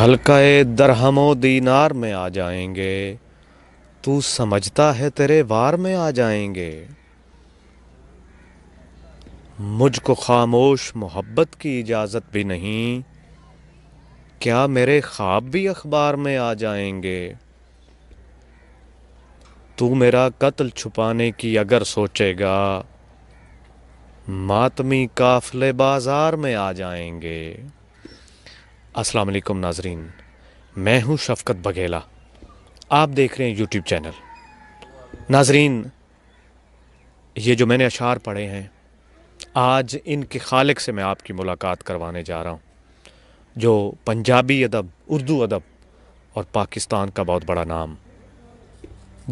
हल्का दरहमो दीनार में आ जाएंगे तू समझता है तेरे वार में आ जाएंगे मुझको खामोश मोहब्बत की इजाज़त भी नहीं क्या मेरे ख्वाब भी अखबार में आ जाएंगे तू मेरा कत्ल छुपाने की अगर सोचेगा मातमी काफले बाजार में आ जाएंगे अस्सलाम वालेकुम नाजरीन मैं हूं शफकत बघेला आप देख रहे हैं यूट्यूब चैनल नाजरीन ये जो मैंने अशार पढ़े हैं आज इनके खालिक से मैं आपकी मुलाकात करवाने जा रहा हूँ जो पंजाबी अदब उर्दू अदब और पाकिस्तान का बहुत बड़ा नाम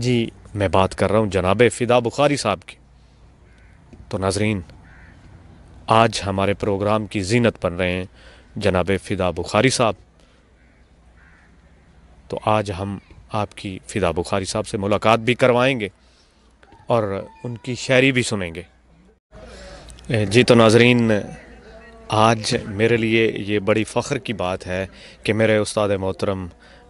जी मैं बात कर रहा हूँ जनाब फ़िदा बुखारी साहब की तो नाजरीन आज हमारे प्रोग्राम की जीनत बन रहे हैं जनाब फ़िदा बुखारी साहब तो आज हम आपकी फ़िदा बुखारी साहब से मुलाकात भी करवाएंगे और उनकी शायरी भी सुनेंगे जी तो नाजरीन आज मेरे लिए ये बड़ी फ़ख्र की बात है कि मेरे उस्ताद मोहतरम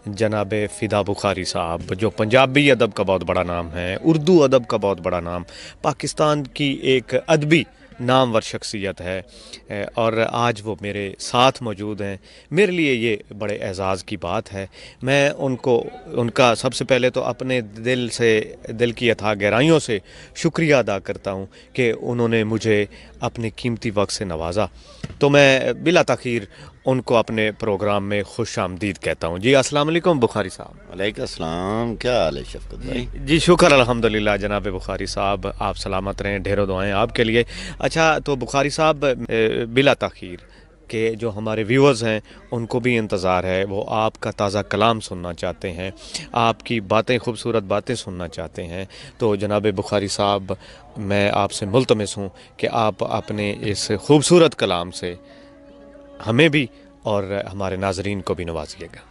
जनाब फ़िदा बुखारी साहब जो पंजाबी अदब का बहुत बड़ा नाम है उर्दू अदब का बहुत बड़ा नाम पाकिस्तान की एक अदबी नामवर शख्सियत है और आज वो मेरे साथ मौजूद हैं मेरे लिए ये बड़े एज़ाज़ की बात है मैं उनको उनका सबसे पहले तो अपने दिल से दिल की यथा गहराइयों से शुक्रिया अदा करता हूँ कि उन्होंने मुझे अपने कीमती वक्त से नवाजा तो मैं बिला तखीर उनको अपने प्रोग्राम में खुश आमदीद कहता हूँ जी असलम बुखारी साहब वालेकाम क्या हाल है शफकत भाई जी शुक्र अलहमदिल्ला जनाब बुखारी साहब आप सलामत रहें ढेरों दुआएँ आपके लिए अच्छा तो बुखारी साहब बिला तखीर के जो हमारे व्यूअर्स हैं उनको भी इंतज़ार है वो आपका ताज़ा कलाम सुनना चाहते हैं आपकी बातें खूबसूरत बातें सुनना चाहते हैं तो जनाब बुखारी साहब मैं आपसे मुलतमस हूँ कि आप अपने इस खूबसूरत कलाम से हमें भी और हमारे नाजरीन को भी नवाजिएगा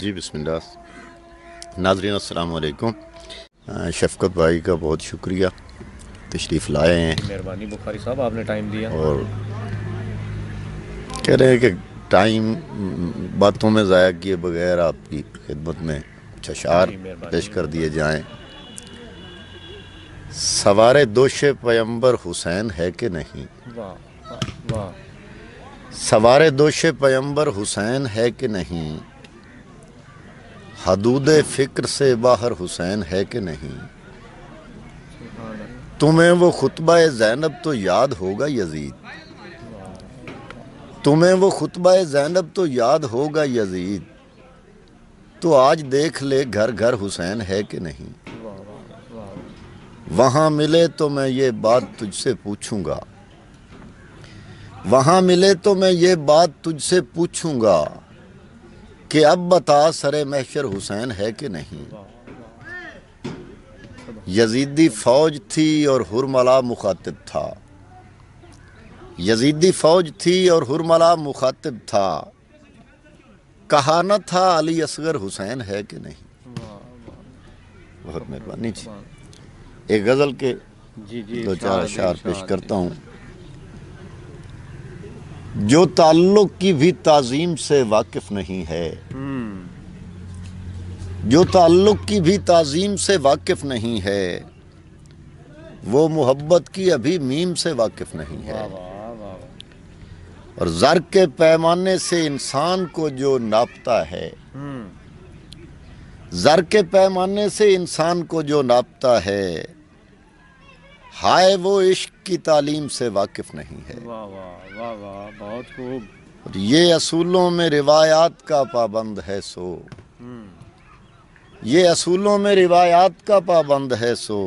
जी बिस्मिल्लाह नाजरीन असलकुम शफकत भाई का बहुत शुक्रिया तशरीफ़ लाए हैं मेहरबानी बुखारी साहब आपने टाइम दिया और कह रहे हैं कि टाइम बातों में ज़ाया किए बगैर आपकी खिदमत में चशार अच्छा पेश कर दिए जाएं सवार दोश पैम्बर हुसैन है कि नहीं वाह वाह सवार दोश पैम्बर हुसैन है कि नहीं हदूद फ़िक्र से बाहर हुसैन है कि नहीं तुम्हें वो खुतबा जैनब तो याद होगा यजीद तुम्हें वो खुतबा जैनब तो याद होगा यजीद तो आज देख ले घर घर हुसैन है कि नहीं वहाँ मिले तो मैं ये बात तुझसे पूछूंगा वहां मिले तो मैं ये बात तुझसे पूछूंगा कि अब बता सरे महशर हुसैन है कि नहीं यजीदी फौज थी और हुरमला मुखातिब था यजीदी फौज थी और हुरमला मुखातिब था कहाना था अली असगर हुसैन है कि नहीं बहुत मेहरबानी जी एक गज़ल के जी जी दो चार अशार पेश करता हूँ जो ताल्लुक की भी ताजीम से वाकिफ नहीं है जो ताल्लुक की भी ताजीम से वाकिफ नहीं है वो मोहब्बत की अभी मीम से वाकिफ नहीं है और जर के पैमाने से इंसान को जो नापता है हम्म। जर के पैमाने से इंसान को जो नापता है हाय वो इश्क की तालीम से वाकिफ़ नहीं है वाह वाह वाह वाह बहुत खूब ये असूलों में रिवायात का पाबंद है सो हम्म। ये असूलों में रिवायात का पाबंद है सो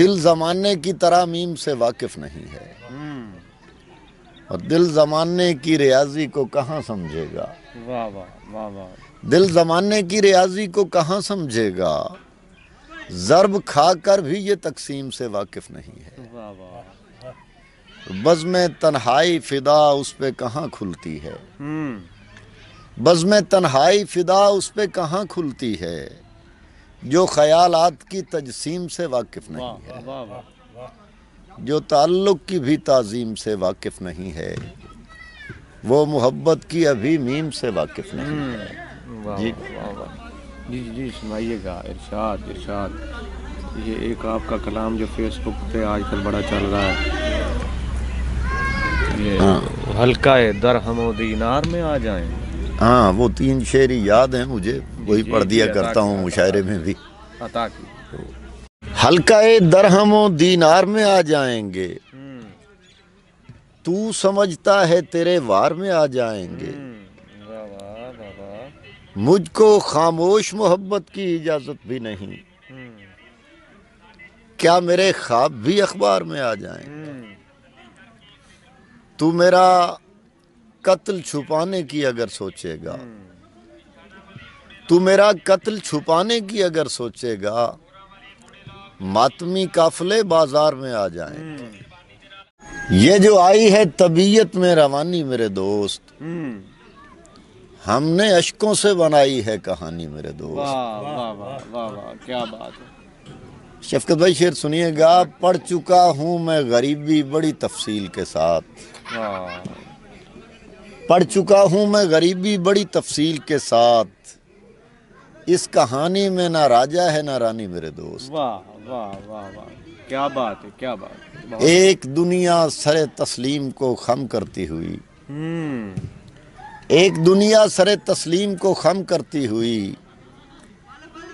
दिल ज़माने की मीम से वाकिफ़ नहीं है हम्म। और दिल ज़माने की रियाजी को कहाँ समझेगा वाह वाह वाह वाह दिल ज़माने की रियाजी को कहाँ समझेगा ज़रब खा कर भी ये तकसीम से वाकिफ़ नहीं है बज़म तन्हाई फ़िदा उस पर कहाँ खुलती है हम्म। बज़म तन्हाई फ़िदा उस पर कहाँ खुलती है जो ख्यालात की तजसीम से वाकिफ़ नहीं है जो ताल्लुक़ की भी तज़ीम से वाकिफ़ नहीं है वो मोहब्बत की अभी मीम से वाकिफ़ नहीं है हम्म। जी जी जी सुनाइएगा इरशाद इरशाद ये एक आपका कलाम जो फेसबुक पे आजकल बड़ा चल रहा है ये हाँ। हल्का दर हम दीनार में आ जाए हाँ वो तीन शेर याद हैं मुझे वही पढ़ दिया जी, करता हूँ मुशायरे में भी हल्का ए दर हम दीनार में आ जाएंगे हम्म। तू समझता है तेरे वार में आ जाएंगे हम्म। मुझको खामोश मोहब्बत की इजाज़त भी नहीं क्या मेरे ख्वाब भी अखबार में आ जाए तू मेरा कत्ल छुपाने की अगर सोचेगा तू मेरा कत्ल छुपाने की अगर सोचेगा मातमी काफले बाजार में आ जाए ये जो आई है तबीयत में रवानी मेरे दोस्त हमने अशकों से बनाई है कहानी मेरे दोस्त वाह वाह वाह वाह वाह क्या बात है शफकत भाई शेर सुनिएगा पढ़ चुका हूँ मैं गरीबी बड़ी तफसील के साथ पढ़ चुका हूँ मैं गरीबी बड़ी तफसील के साथ इस कहानी में ना राजा है ना रानी मेरे दोस्त वाह वाह वाह वाह क्या बात है क्या बात है। एक दुनिया सरे तस्लीम को खम करती हुई हम्म। एक दुनिया सर तस्लीम को खम करती हुई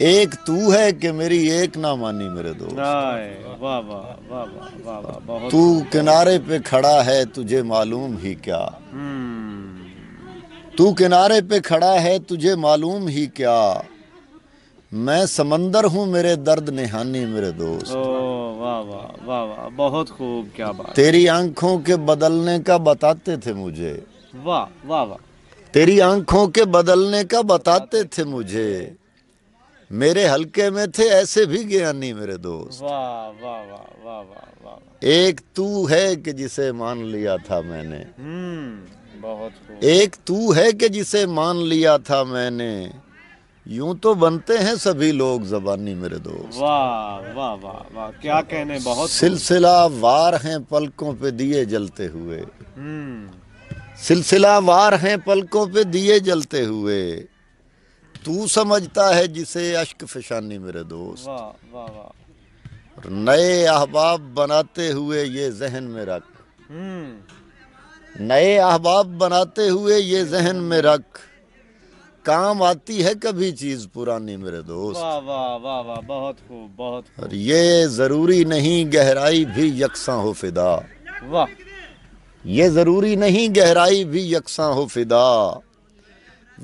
एक तू है कि मेरी एक ना मानी मेरे दोस्त तू किनारे पे खड़ा है तुझे मालूम ही क्या हम्म। तू किनारे पे खड़ा है तुझे मालूम ही क्या मैं समंदर हूँ मेरे दर्द निहानी मेरे दोस्त वाह वाह वाह वाह बहुत खूब क्या बात तेरी आंखों के बदलने का बताते थे मुझे वाह वाह वाह तेरी आंखों के बदलने का बताते थे मुझे मेरे हल्के में थे ऐसे भी ज्ञानी मेरे दोस्त वाह वाह वाह वाह वाह वाह एक तू है कि जिसे मान लिया था मैंने हम्म, बहुत एक तू है कि जिसे मान लिया था मैंने यूं तो बनते हैं सभी लोग जबानी मेरे दोस्त वाह वाह वाह वा, वा। क्या कहने बहुत सिलसिला वार हैं पलकों पे दिए जलते हुए हम्म। सिलसिला वार हैं पलकों पे दिए जलते हुए तू समझता है जिसे अश्क फिशानी मेरे दोस्त वाह वाह वाह और नए अहबाब बनाते हुए ये जहन में रख हम्म। नए अहबाब बनाते हुए ये जहन में रख काम आती है कभी चीज पुरानी मेरे दोस्त वाह वाह वाह वाह बहुत खूब बहुत खूब। और ये जरूरी नहीं गहराई भी यकसा हो फिदा वाह ये ज़रूरी नहीं गहराई भी यकसा हो फिदा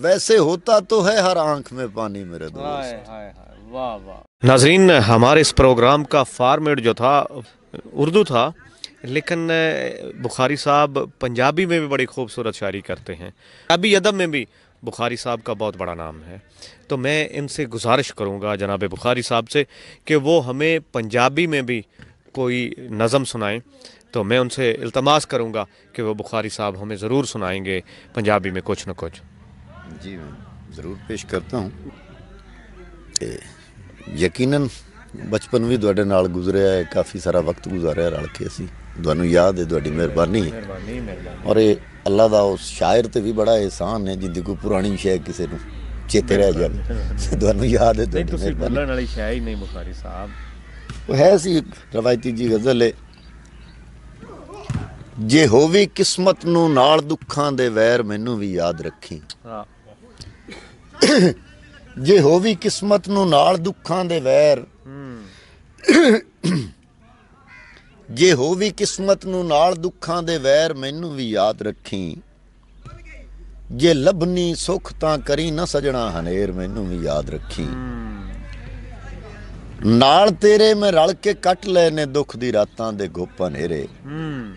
वैसे होता तो है हर आंख में पानी मेरे दोस्त नाजरीन हमारे इस प्रोग्राम का फार्मेट जो था उर्दू था लेकिन बुखारी साहब पंजाबी में भी बड़ी खूबसूरत शायरी करते हैं अभी अदब में भी बुखारी साहब का बहुत बड़ा नाम है तो मैं इनसे गुजारिश करूँगा जनाब बुखारी साहब से कि वो हमें पंजाबी में भी कोई नज़म सुनाएं तो मैं उनसे इल्तमास करूंगा कि वो बुखारी साहब हमें ज़रूर सुनाएंगे पंजाबी में कुछ न कुछ जी मैं ज़रूर पेश करता हूँ यकीन बचपन भी थोड़े नाल गुजरिया है काफ़ी सारा वक्त गुजारे रल के असी थानू याद है थोड़ी मेहरबानी है और ये अल्लाह का उस शायर से भी बड़ा एहसान है जिंद कोई पुरानी शायद किसी को चेते रह जाए याद है रवायती जी गजल है ਜੇ ਹੋਵੇ ਕਿਸਮਤ ਨੂੰ ਨਾਲ ਦੁੱਖਾਂ ਦੇ ਵੈਰ ਮੈਨੂੰ ਵੀ ਯਾਦ ਰੱਖੀ ਜੇ ਹੋਵੇ ਕਿਸਮਤ ਨੂੰ ਨਾਲ ਦੁੱਖਾਂ ਦੇ ਵੈਰ ਜੇ ਹੋਵੇ ਕਿਸਮਤ ਨੂੰ ਨਾਲ ਦੁੱਖਾਂ ਦੇ ਵੈਰ ਮੈਨੂੰ ਵੀ ਯਾਦ ਰੱਖੀ ਜੇ ਲਬਨੀ ਸੁਖ ਤਾਂ ਕਰੀ ਨਾ ਸਜਣਾ ਹਨੇਰ ਮੈਨੂੰ ਵੀ ਯਾਦ ਰੱਖੀ ਨਾਲ ਤੇਰੇ ਮੈਂ ਰਲ ਕੇ ਕੱਟ ਲੈਨੇ ਦੁੱਖ ਦੀ ਰਾਤਾਂ ਦੇ ਗੋਪਨ ਹਨੇਰੇ ਹੂੰ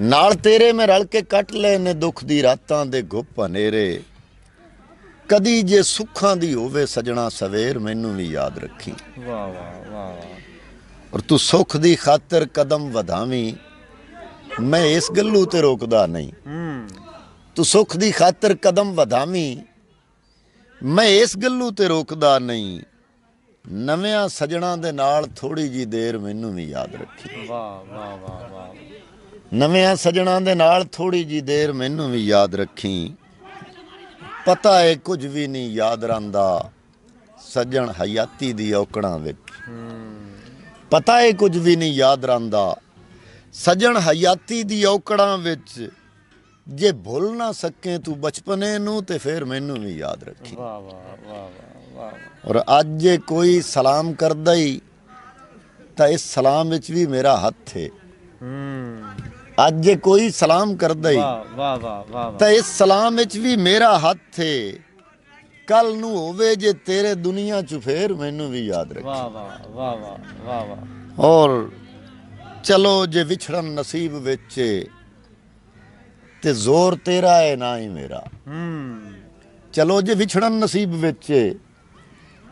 ਨਾਲ ਤੇਰੇ ਮੈਂ ਰਲ ਕੇ ਕੱਟ ਲੈ ਨੇ ਦੁੱਖ ਦੀ ਰਾਤਾਂ ਦੇ ਗੁੱਪ ਹਨੇਰੇ ਕਦੀ ਜੇ ਸੁੱਖਾਂ ਦੀ ਹੋਵੇ ਸਜਣਾ ਸਵੇਰ ਮੈਨੂੰ ਵੀ ਯਾਦ ਰੱਖੀ ਵਾਹ ਵਾਹ ਵਾਹ ਔਰ ਤੂੰ ਸੁੱਖ ਦੀ ਖਾਤਰ ਕਦਮ ਵਧਾਵੀਂ ਮੈਂ ਇਸ ਗੱਲੂ ਤੇ ਰੋਕਦਾ ਨਹੀਂ ਤੂੰ ਸੁੱਖ ਦੀ ਖਾਤਰ ਕਦਮ ਵਧਾਵੀਂ ਮੈਂ ਇਸ ਗੱਲੂ ਤੇ ਰੋਕਦਾ ਨਹੀਂ ਨਵਿਆਂ ਸਜਣਾ ਦੇ ਨਾਲ ਥੋੜੀ ਜੀ ਦੇਰ ਮੈਨੂੰ ਵੀ ਯਾਦ ਰੱਖੀ ਵਾਹ ਵਾਹ ਵਾਹ ਵਾਹ ਨਵੇਂ ਸਜਣਾ ਦੇ ਨਾਲ ਥੋੜੀ ਜੀ ਦੇਰ ਮੈਨੂੰ ਵੀ ਯਾਦ ਰੱਖੀ ਪਤਾ ਏ ਕੁਝ ਵੀ ਨਹੀਂ ਯਾਦ ਰਾਂਦਾ ਸਜਣ ਹਯਾਤੀ ਦੀ ਔਕੜਾਂ ਵਿੱਚ ਪਤਾ ਏ ਕੁਝ ਵੀ ਨਹੀਂ ਯਾਦ ਰਾਂਦਾ ਸਜਣ ਹਯਾਤੀ ਦੀ ਔਕੜਾਂ ਵਿੱਚ ਜੇ ਭੁੱਲ ਨਾ ਸਕੇ ਤੂੰ ਬਚਪਨੇ ਨੂੰ ਤੇ ਫਿਰ ਮੈਨੂੰ ਵੀ ਯਾਦ ਰੱਖੀ ਔਰ ਅੱਜ ਜੇ ਕੋਈ ਸਲਾਮ ਕਰਦਾ ਹੀ ਤਾਂ ਇਸ ਸਲਾਮ ਵਿੱਚ ਵੀ ਮੇਰਾ ਹੱਥ ਹੈ ਹੂੰ ਅੱਜ ਜੇ ਕੋਈ ਸਲਾਮ ਕਰਦਾ ਹੀ ਵਾਹ ਵਾਹ ਵਾਹ ਤਾਂ ਇਸ ਸਲਾਮ ਵਿੱਚ ਵੀ ਮੇਰਾ ਹੱਥ ਹੈ ਕੱਲ ਨੂੰ ਹੋਵੇ ਜੇ ਤੇਰੇ ਦੁਨੀਆ ਚ ਫੇਰ ਮੈਨੂੰ ਵੀ ਯਾਦ ਰੱਖ ਵਾਹ ਵਾਹ ਵਾਹ ਵਾਹ ਵਾਹ ਔਰ ਚਲੋ ਜੇ ਵਿਛੜਨ ਨਸੀਬ ਵਿੱਚ ਤੇ ਜ਼ੋਰ ਤੇਰਾ ਹੈ ਨਾ ਹੀ ਮੇਰਾ ਹੂੰ ਚਲੋ ਜੇ ਵਿਛੜਨ ਨਸੀਬ ਵਿੱਚ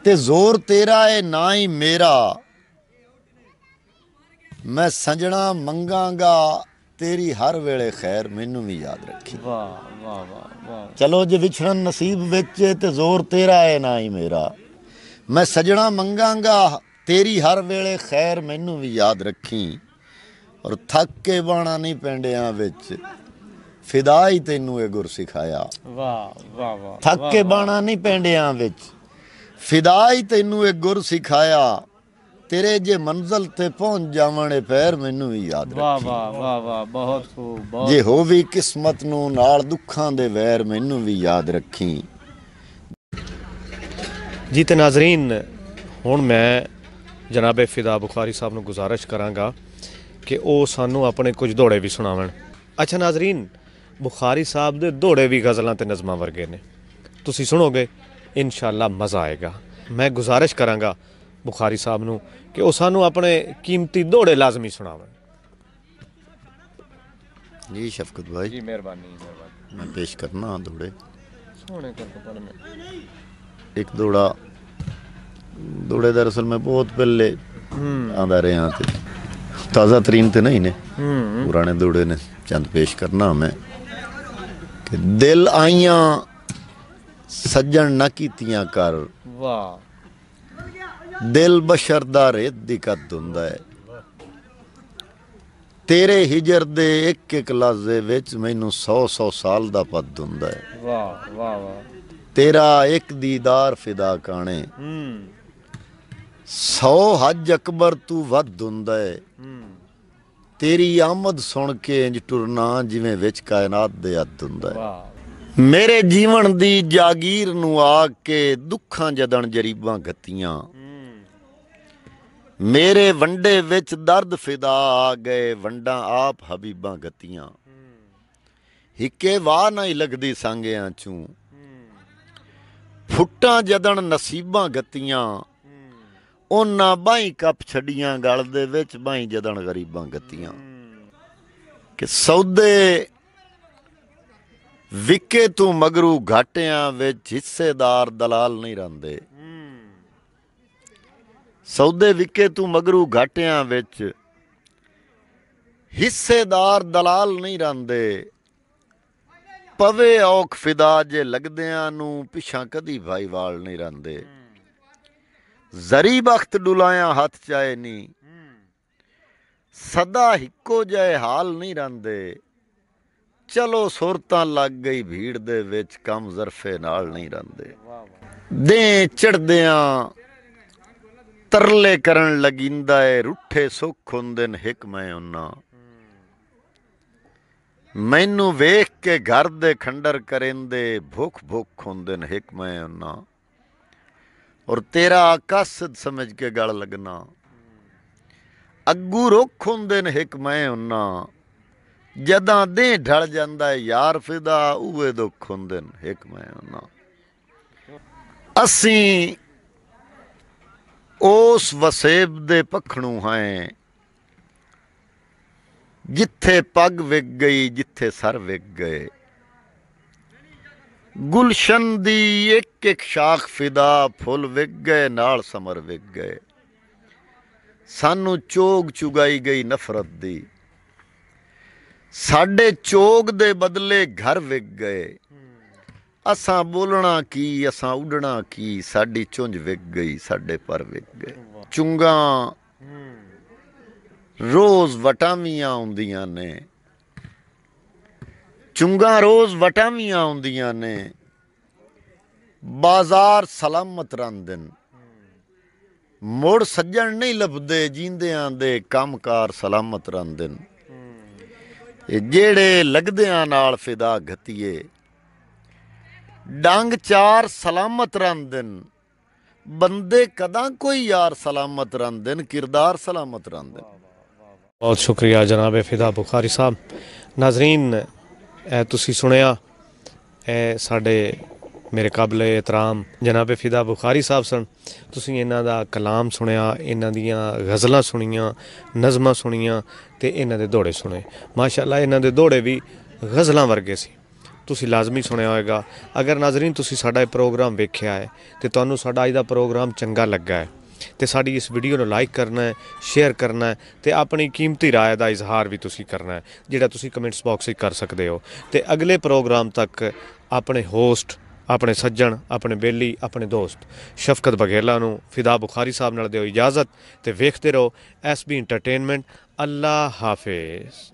ਤੇ ਜ਼ੋਰ ਤੇਰਾ ਹੈ ਨਾ ਹੀ ਮੇਰਾ ਮੈਂ ਸੰਜਣਾ ਮੰਗਾਗਾ ਤੇਰੀ ਹਰ ਵੇਲੇ ਖੈਰ ਮੈਨੂੰ ਵੀ ਯਾਦ ਰੱਖੀ ਵਾਹ ਵਾਹ ਵਾਹ ਚਲੋ ਜੇ ਵਿਛੜਨ ਨਸੀਬ ਵਿੱਚ ਤੇ ਜ਼ੋਰ ਤੇਰਾ ਹੈ ਨਾ ਹੀ ਮੇਰਾ ਮੈਂ ਸਜਣਾ ਮੰਗਾਂਗਾ ਤੇਰੀ ਹਰ ਵੇਲੇ ਖੈਰ ਮੈਨੂੰ ਵੀ ਯਾਦ ਰੱਖੀ ਔਰ ਥੱਕ ਕੇ ਬਾਣਾ ਨਹੀਂ ਪੈਂਡਿਆਂ ਵਿੱਚ ਫਿਦਾ ਹੀ ਤੈਨੂੰ ਇਹ ਗੁਰ ਸਿਖਾਇਆ ਵਾਹ ਵਾਹ ਵਾਹ ਥੱਕ ਕੇ ਬਾਣਾ ਨਹੀਂ ਪੈਂਡਿਆਂ ਵਿੱਚ ਫਿਦਾ ਹੀ ਤੈਨੂੰ ਇਹ ਗੁਰ ਸਿਖਾਇਆ ਤੇਰੇ ਜੇ ਮੰਜ਼ਲ ਤੇ ਪਹੁੰਚ ਜਾਵਣੇ ਪੈਰ ਮੈਨੂੰ ਵੀ ਯਾਦ ਰੱਖੀ ਵਾਹ ਵਾਹ ਵਾਹ ਵਾਹ ਬਹੁਤ ਖੂਬ ਬਹੁਤ ਜੇ ਹੋ ਵੀ ਕਿਸਮਤ ਨੂੰ ਨਾਲ ਦੁੱਖਾਂ ਦੇ ਵੈਰ ਮੈਨੂੰ ਵੀ ਯਾਦ ਰੱਖੀ ਜੀ ਤੇ ਨਾਜ਼ਰੀਨ ਹੁਣ ਮੈਂ ਜਨਾਬੇ ਫਿਦਾ ਬੁਖਾਰੀ ਸਾਹਿਬ ਨੂੰ ਗੁਜ਼ਾਰਿਸ਼ ਕਰਾਂਗਾ ਕਿ ਉਹ ਸਾਨੂੰ ਆਪਣੇ ਕੁਝ ਦੋੜੇ ਵੀ ਸੁਣਾਵਣ ਅੱਛਾ ਨਾਜ਼ਰੀਨ ਬੁਖਾਰੀ ਸਾਹਿਬ ਦੇ ਦੋੜੇ ਵੀ ਗਜ਼ਲਾਂ ਤੇ ਨਜ਼ਮਾਂ ਵਰਗੇ ਨੇ ਤੁਸੀਂ ਸੁਣੋਗੇ ਇਨਸ਼ਾਅੱਲਾ ਮਜ਼ਾ ਆਏਗਾ ਮੈਂ ਗੁਜ਼ਾਰਿਸ਼ ਕਰਾਂਗਾ ਬੁਖਾਰੀ ਸਾਹਿਬ ਨੂੰ ਕਿ ਉਹ ਸਾਨੂੰ ਆਪਣੇ ਕੀਮਤੀ ਦੋੜੇ ਲਾਜ਼ਮੀ ਸੁਣਾਵਣ ਜੀ ਸ਼ਫਕਤ ਭਾਈ ਜੀ ਮਿਹਰਬਾਨੀ ਮਿਹਰਬਾਨੀ ਮੈਂ ਪੇਸ਼ ਕਰਨਾ ਦੋੜੇ ਸੋਹਣੇ ਕਰਕੇ ਪੜ ਮੈਂ ਇੱਕ ਦੋੜਾ ਦੋੜੇ ਦਾ ਰਸਲ ਮੈਂ ਬਹੁਤ ਪਹਿਲੇ ਆਂਦਾ ਰਿਹਾ ਤੇ ਤਾਜ਼ਾ ਤਰੀਨ ਤੇ ਨਹੀਂ ਨੇ ਪੁਰਾਣੇ ਦੋੜੇ ਨੇ ਚੰਦ ਪੇਸ਼ ਕਰਨਾ ਮੈਂ ਕਿ ਦਿਲ ਆਈਆਂ ਸੱਜਣ ਨਾ ਕੀਤੀਆਂ ਕਰ ਵਾਹ ਦਿਲ ਬਸ਼ਰ ਦਾ ਰੇਤ ਦੀ ਕੱਦ ਹੁੰਦਾ ਹੈ ਤੇਰੇ ਹਿਜਰ ਦੇ ਇੱਕ ਇੱਕ ਲਾਜ਼ੇ ਵਿੱਚ ਮੈਨੂੰ 100 100 ਸਾਲ ਦਾ ਪਦ ਹੁੰਦਾ ਹੈ ਵਾਹ ਵਾਹ ਵਾਹ ਤੇਰਾ ਇੱਕ ਦੀਦਾਰ ਫਿਦਾ ਕਾਣੇ ਹੂੰ 100 ਹੱਜ ਅਕਬਰ ਤੂੰ ਵੱਧ ਹੁੰਦਾ ਹੈ ਹੂੰ ਤੇਰੀ ਆਮਦ ਸੁਣ ਕੇ ਇੰਜ ਟੁਰਨਾ ਜਿਵੇਂ ਵਿੱਚ ਕਾਇਨਾਤ ਦੇ ਅੱਧ ਹੁੰਦਾ ਹੈ ਮੇਰੇ ਜੀਵਨ ਦੀ ਜਾਗੀਰ ਨੂੰ ਆ ਕੇ ਦੁੱਖਾਂ ਜਦਣ ਜਰੀਬਾਂ ਗੱਤੀਆਂ ਮੇਰੇ ਵੰਡੇ ਵਿੱਚ ਦਰਦ ਫਿਦਾ ਆ ਗਏ ਵੰਡਾਂ ਆਪ ਹਬੀਬਾਂ ਗਤੀਆਂ ਹਿੱਕੇ ਵਾਹ ਨਹੀਂ ਲੱਗਦੀ ਸੰਗਿਆਂ ਚੂੰ ਫੁੱਟਾਂ ਜਦਣ ਨਸੀਬਾਂ ਗਤੀਆਂ ਉਹਨਾਂ ਬਾਈ ਕੱਪ ਛੱਡੀਆਂ ਗਲ ਦੇ ਵਿੱਚ ਬਾਈ ਜਦਣ ਗਰੀਬਾਂ ਗਤੀਆਂ ਕਿ ਸੌਦੇ ਵਿਕੇ ਤੂੰ ਮਗਰੂ ਘਾਟਿਆਂ ਵਿੱਚ ਹਿੱਸੇਦਾਰ ਦਲਾਲ ਨਹੀਂ ਰਹਿੰਦੇ ਸੌਦੇ ਵਿਕੇ ਤੂੰ ਮਗਰੂ ਘਾਟਿਆਂ ਵਿੱਚ ਹਿੱਸੇਦਾਰ ਦਲਾਲ ਨਹੀਂ ਰਹਿੰਦੇ ਪਵੇ ਔਖ ਫਿਦਾ ਜੇ ਲਗਦਿਆਂ ਨੂੰ ਪਿਛਾਂ ਕਦੀ ਭਾਈਵਾਲ ਨਹੀਂ ਰਹਿੰਦੇ ਜ਼ਰੀ ਬਖਤ ਡੁਲਾਇਆ ਹੱਥ ਚਾਏ ਨਹੀਂ ਸਦਾ ਇੱਕੋ ਜਿਹਾ ਹਾਲ ਨਹੀਂ ਰਹਿੰਦੇ ਚਲੋ ਸੁਰਤਾਂ ਲੱਗ ਗਈ ਭੀੜ ਦੇ ਵਿੱਚ ਕਮ ਜ਼ਰਫੇ ਨਾਲ ਨਹੀਂ ਰਹਿੰਦੇ ਦੇ ਚੜਦਿਆਂ ਤਰਲੇ ਕਰਨ ਲਗਿੰਦਾ ਏ ਰੁੱਠੇ ਸੁਖ ਹੁੰਦੇ ਹਕਮੈ ਹਿਕ ਮੈਂ ਉਹਨਾਂ ਮੈਨੂੰ ਵੇਖ ਕੇ ਘਰ ਦੇ ਖੰਡਰ ਕਰਿੰਦੇ ਭੁੱਖ ਭੁੱਖ ਹੁੰਦੇ ਹਕਮੈ ਹਿਕ ਮੈਂ ਉਹਨਾਂ ਔਰ ਤੇਰਾ ਆਕਾਸਦ ਸਮਝ ਕੇ ਗਲ ਲਗਣਾ ਅੱਗੂ ਰੁੱਖ ਹੁੰਦੇ ਹਕਮੈ ਹਿਕ ਮੈਂ ਉਹਨਾਂ ਜਦਾਂ ਦੇ ਢਲ ਜਾਂਦਾ ਯਾਰ ਫਿਦਾ ਉਹੇ ਦੁੱਖ ਹੁੰਦੇ ਹਕਮੈ ਹਿਕ ਮੈਂ ਉਹਨਾਂ ਅਸੀਂ ਉਸ ਵਸੇਬ ਦੇ ਪਖਣੂ ਹੈ ਜਿੱਥੇ ਪੱਗ ਵਿਗ ਗਈ ਜਿੱਥੇ ਸਰ ਵਿਗ ਗਏ ਗੁਲਸ਼ਨ ਦੀ ਇੱਕ ਇੱਕ ਸ਼ਾਖ ਫਿਦਾ ਫੁੱਲ ਵਿਗ ਗਏ ਨਾਲ ਸਮਰ ਵਿਗ ਗਏ ਸਾਨੂੰ ਚੋਗ ਚੁਗਾਈ ਗਈ ਨਫ਼ਰਤ ਦੀ ਸਾਡੇ ਚੋਗ ਦੇ ਬਦਲੇ ਘਰ ਵਿਗ ਗਏ ਅਸਾਂ ਬੋਲਣਾ ਕੀ ਅਸਾਂ ਉਡਣਾ ਕੀ ਸਾਡੀ ਚੁੰਝ ਵਿਕ ਗਈ ਸਾਡੇ ਪਰ ਵਿਕ ਗਏ ਚੁੰਗਾ ਰੋਜ਼ ਵਟਾਵੀਆਂ ਆਉਂਦੀਆਂ ਨੇ ਚੁੰਗਾ ਰੋਜ਼ ਵਟਾਵੀਆਂ ਆਉਂਦੀਆਂ ਨੇ ਬਾਜ਼ਾਰ ਸਲਾਮਤ ਰੰਦਨ ਮੋੜ ਸੱਜਣ ਨਹੀਂ ਲੱਭਦੇ ਜਿੰਦਿਆਂ ਦੇ ਕੰਮਕਾਰ ਸਲਾਮਤ ਰੰਦਨ ਜਿਹੜੇ ਲਗਦਿਆਂ ਨਾਲ ਫਿਦਾ ਘਤੀਏ ਡੰਗ ਚਾਰ ਸਲਾਮਤ ਰੰਦਨ ਬੰਦੇ ਕਦਾਂ ਕੋਈ ਯਾਰ ਸਲਾਮਤ ਰੰਦਨ ਕਿਰਦਾਰ ਸਲਾਮਤ ਰੰਦਨ ਬਹੁਤ ਸ਼ੁਕਰੀਆ ਜਨਾਬ ਫਿਦਾ ਬੁਖਾਰੀ ਸਾਹਿਬ ਨਾਜ਼ਰੀਨ ਤੁਸੀਂ ਸੁਣਿਆ ਇਹ ਸਾਡੇ ਮੇਰੇ ਕਾਬਲੇ ਇਤਰਾਮ ਜਨਾਬ ਫਿਦਾ ਬੁਖਾਰੀ ਸਾਹਿਬ ਸਨ ਤੁਸੀਂ ਇਹਨਾਂ ਦਾ ਕਲਾਮ ਸੁਣਿਆ ਇਹਨਾਂ ਦੀਆਂ ਗ਼ਜ਼ਲਾਂ ਸੁਣੀਆਂ ਨਜ਼ਮਾਂ ਸੁਣੀਆਂ ਤੇ ਇਹਨਾਂ ਦੇ ਦੋੜੇ ਸੁਣੇ ਮਾਸ਼ਾਅੱਲਾ ਇਹਨਾਂ ਦੇ ਦੋੜੇ ਵੀ ਗ਼ਜ਼ਲਾਂ ਵਰਗੇ ਸੀ ਤੁਸੀਂ ਲਾਜ਼ਮੀ ਸੁਣਿਆ ਹੋਵੇਗਾ ਅਗਰ ਨਾਜ਼ਰੀਨ ਤੁਸੀਂ ਸਾਡਾ ਇਹ ਪ੍ਰੋਗਰਾਮ ਵੇਖਿਆ ਹੈ ਤੇ ਤੁਹਾਨੂੰ ਸਾਡਾ ਅੱਜ ਦਾ ਪ੍ਰੋਗਰਾਮ ਚੰਗਾ ਲੱਗਾ ਹੈ ਤੇ ਸਾਡੀ ਇਸ ਵੀਡੀਓ ਨੂੰ ਲਾਈਕ ਕਰਨਾ ਹੈ ਸ਼ੇਅਰ ਕਰਨਾ ਹੈ ਤੇ ਆਪਣੀ ਕੀਮਤੀ رائے ਦਾ ਇਜ਼ਹਾਰ ਵੀ ਤੁਸੀਂ ਕਰਨਾ ਹੈ ਜਿਹੜਾ ਤੁਸੀਂ ਕਮੈਂਟਸ ਬਾਕਸ ਵਿੱਚ ਕਰ ਸਕਦੇ ਹੋ ਤੇ ਅਗਲੇ ਪ੍ਰੋਗਰਾਮ ਤੱਕ ਆਪਣੇ ਹੋਸਟ ਆਪਣੇ ਸੱਜਣ ਆਪਣੇ ਬੇਲੀ ਆਪਣੇ ਦੋਸਤ ਸ਼ਫਕਤ ਬਗੇਲਾ ਨੂੰ ਫਿਦਾ ਬੁਖਾਰੀ ਸਾਹਿਬ ਨਾਲ ਦਿਓ ਇਜਾਜ਼ਤ ਤੇ ਵੇਖਦੇ ਰਹੋ ਐਸਬੀ ਐਂਟਰਟੇਨਮੈਂਟ ਅੱਲਾ ਹਾਫਿਜ਼